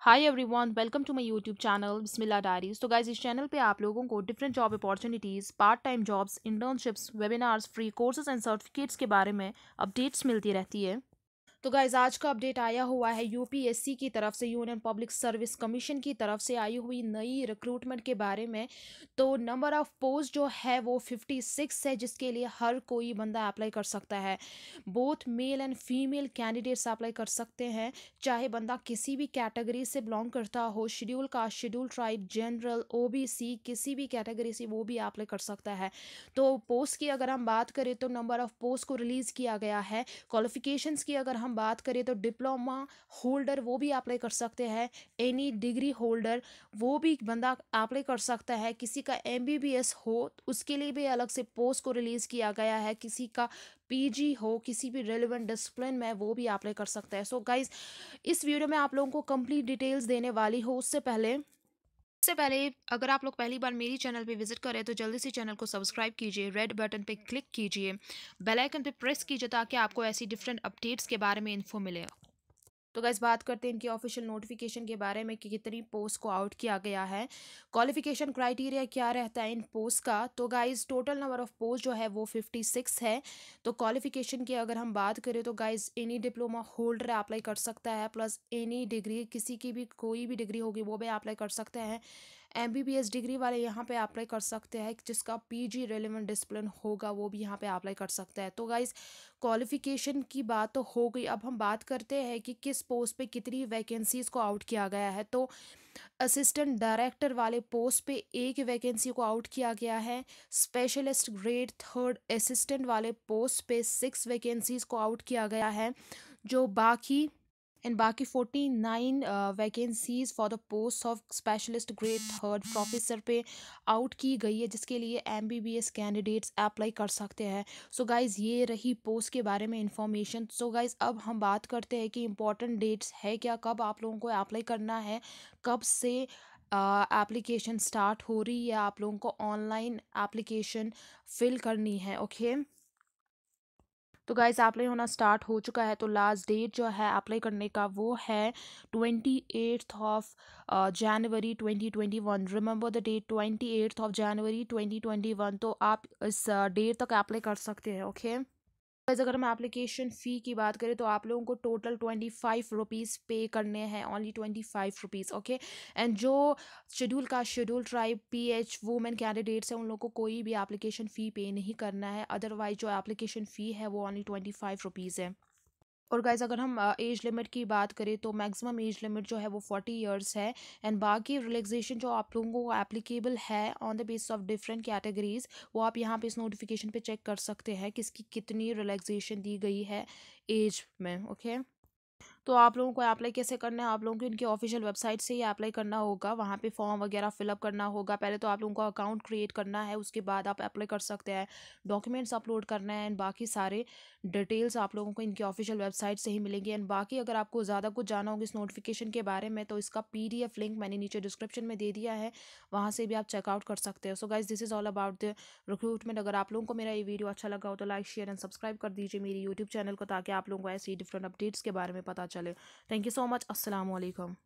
High everyone welcome to my YouTube channel Bismillah diaries तो guys इस channel पे आप लोगों को different job opportunities part time jobs internships webinars free courses and certificates के बारे में अपडेट्स मिलती रहती है तो गाइज आज का अपडेट आया हुआ है यूपीएससी की तरफ से यूनियन पब्लिक सर्विस कमीशन की तरफ से आई हुई नई रिक्रूटमेंट के बारे में तो नंबर ऑफ पोस्ट जो है वो फिफ्टी सिक्स है जिसके लिए हर कोई बंदा अप्लाई कर सकता है both male and female candidates apply कर सकते हैं चाहे बंदा किसी भी कैटेगरी से बिलोंग करता हो शेड्यूल का शेड्यूल ट्राइब जनरल ओ किसी भी कैटेगरी से वो भी अप्लाई कर सकता है तो पोस्ट की अगर हम बात करें तो नंबर ऑफ पोस्ट को रिलीज़ किया गया है क्वालिफिकेशन की अगर हम बात करें तो डिप्लोमा होल्डर वो भी अप्लाई कर सकते हैं एनी डिग्री होल्डर वो भी बंदा अप्लाई कर सकता है किसी का एम हो उसके लिए भी अलग से पोस्ट को रिलीज़ किया गया है किसी का पीजी हो किसी भी रेलिवेंट डिसिप्लिन में वो भी अप्लाई कर सकता है सो so गाइज इस वीडियो में आप लोगों को कंप्लीट डिटेल्स देने वाली हो उससे पहले सबसे पहले अगर आप लोग पहली बार मेरी चैनल पे विजिट करें तो जल्दी से चैनल को सब्सक्राइब कीजिए रेड बटन पे क्लिक कीजिए बेल आइकन पे प्रेस कीजिए ताकि आपको ऐसी डिफरेंट अपडेट्स के बारे में इन्फो मिले तो गैस बात करते हैं इनकी ऑफिशियल नोटिफिकेशन के बारे में कि कितनी पोस्ट को आउट किया गया है क्वालिफिकेशन क्राइटेरिया क्या रहता है इन पोस्ट का तो guys total number of post जो है वो फिफ्टी सिक्स है तो क्वालिफिकेशन की अगर हम बात करें तो guys any diploma holder apply कर सकता है प्लस एनी डिग्री किसी की भी कोई भी डिग्री होगी वो भी अप्लाई कर सकते हैं एम डिग्री वाले यहाँ पे अप्लाई कर सकते हैं जिसका पी जी रेलिवेंट डिसिप्लिन होगा वो भी यहाँ पे अप्लाई कर सकता है तो गाइज़ क्वालिफिकेशन की बात तो हो गई अब हम बात करते हैं कि किस पोस्ट पे कितनी वैकेंसीज़ को आउट किया गया है तो असिस्टेंट डायरेक्टर वाले पोस्ट पे एक वैकेंसी को आउट किया गया है स्पेशलिस्ट ग्रेड थर्ड असिस्टेंट वाले पोस्ट पे सिक्स वैकेंसीज़ को आउट किया गया है जो बाकी एंड बाकी nine vacancies for the post of specialist grade third professor पे आउट की गई है जिसके लिए M B B S candidates apply कर सकते हैं सो गाइज़ ये रही पोस्ट के बारे में इंफॉर्मेशन सो गाइज़ अब हम बात करते हैं कि इंपॉर्टेंट डेट्स है क्या कब आप लोगों को अप्लाई करना है कब से एप्लीकेशन uh, स्टार्ट हो रही है आप लोगों को ऑनलाइन एप्लीकेशन फिल करनी है ओके okay? तो गाइज़ अप्लाई होना स्टार्ट हो चुका है तो लास्ट डेट जो है अप्लाई करने का वो है twenty eighth of January twenty twenty one remember the date twenty eighth of January twenty twenty one तो आप इस डेट uh, तक अप्लाई कर सकते हैं ओके okay? गाइज अगर हम एप्लीकेशन फ़ी की बात करें तो आप लोगों को टोटल ट्वेंटी फाइव रुपीज़ पे करने हैं only twenty five rupees okay and जो शेड्यूल का schedule tribe P H women candidates हैं उन लोगों को कोई भी एप्लीकेशन फ़ी पे नहीं करना है अदरवाइज जो एप्लीकेशन फ़ी है वो ओनली ट्वेंटी फाइव रुपीज़ है और गाइज़ अगर हम एज लिमिट की बात करें तो मैक्सिमम एज लिमिट जो है वो फोर्टी इयर्स है एंड बाकी रिलैक्सेशन जो आप लोगों को एप्लीकेबल है on the base of different categories वो आप यहाँ पे इस नोटिफिकेशन पे चेक कर सकते हैं किसकी कितनी रिलैक्सेशन दी गई है एज में ओके okay? तो आप लोगों को अप्लाई कैसे करना है आप लोगों को इनकी ऑफिशियल वेबसाइट से ही अप्लाई करना होगा वहाँ पे फॉर्म वगैरह फिलअप करना होगा पहले तो आप लोगों को अकाउंट क्रिएट करना है उसके बाद आप अप्लाई कर सकते हैं डॉक्यूमेंट्स अपलोड करना है एंड बाकी सारे डिटेल्स आप लोगों को इनकी ऑफिशियल वेबसाइट से ही मिलेंगे एंड बाकी अगर आपको ज़्यादा कुछ जाना होगा इस नोटिफिकेशन के बारे में तो इसका पी लिंक मैंने नीचे डिस्क्रिप्शन में दे दिया है वहाँ से भी आप चेकआउट कर सकते हैं so guys this is all about the recruitment अगर आप लोगों को मेरा ये वीडियो अच्छा लगा हो तो लाइक शेयर एंड सब्सक्राइब कर दीजिए मेरी यूट्यूब चैनल को ताकि आप लोगों को ही डिफरेंट अपडेट्स के बारे में पता चले चले थैंक यू सो मच असलकम